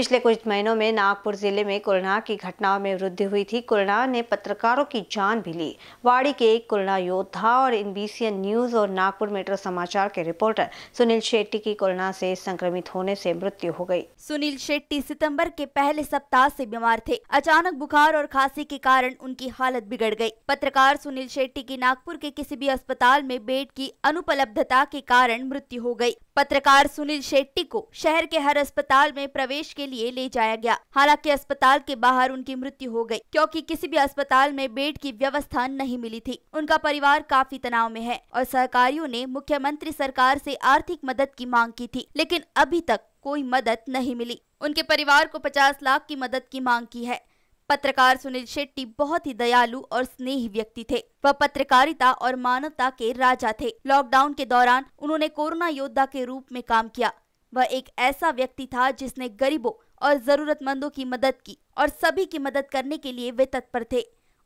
पिछले कुछ महीनों में नागपुर जिले में कोरोना की घटनाओं में वृद्धि हुई थी कोरोना ने पत्रकारों की जान भी ली वाड़ी के एक कोरोना योद्धा और इन न्यूज और नागपुर मेट्रो समाचार के रिपोर्टर सुनील शेट्टी की कोरोना से संक्रमित होने से मृत्यु हो गई। सुनील शेट्टी सितंबर के पहले सप्ताह से बीमार थे अचानक बुखार और खांसी के कारण उनकी हालत बिगड़ गयी पत्रकार सुनील शेट्टी की नागपुर के किसी भी अस्पताल में बेड की अनुपलब्धता के कारण मृत्यु हो गयी पत्रकार सुनील शेट्टी को शहर के हर अस्पताल में प्रवेश के लिए ले जाया गया हालांकि अस्पताल के बाहर उनकी मृत्यु हो गई क्योंकि किसी भी अस्पताल में बेड की व्यवस्था नहीं मिली थी उनका परिवार काफी तनाव में है और सहकारियों ने मुख्यमंत्री सरकार से आर्थिक मदद की मांग की थी लेकिन अभी तक कोई मदद नहीं मिली उनके परिवार को 50 लाख की मदद की मांग की है पत्रकार सुनील शेट्टी बहुत ही दयालु और स्नेही व्यक्ति थे वह पत्रकारिता और मानवता के राजा थे लॉकडाउन के दौरान उन्होंने कोरोना योद्धा के रूप में काम किया वह एक ऐसा व्यक्ति था जिसने गरीबों और जरूरतमंदों की मदद की और सभी की मदद करने के लिए वे तत्पर थे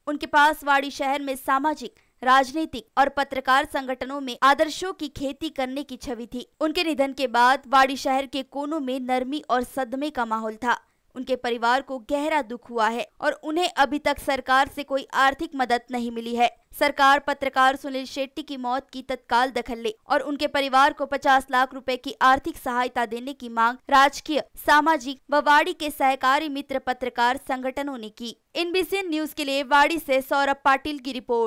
उनके पास वाड़ी शहर में सामाजिक राजनीतिक और पत्रकार संगठनों में आदर्शों की खेती करने की छवि थी उनके निधन के बाद वाड़ी शहर के कोनों में नरमी और सदमे का माहौल था उनके परिवार को गहरा दुख हुआ है और उन्हें अभी तक सरकार से कोई आर्थिक मदद नहीं मिली है सरकार पत्रकार सुनील शेट्टी की मौत की तत्काल दखल ले और उनके परिवार को 50 लाख रुपए की आर्थिक सहायता देने की मांग राजकीय सामाजिक व वाड़ी के सहकारी मित्र पत्रकार संगठनों ने की एनबीसी न्यूज के लिए वाड़ी ऐसी सौरभ पाटिल की रिपोर्ट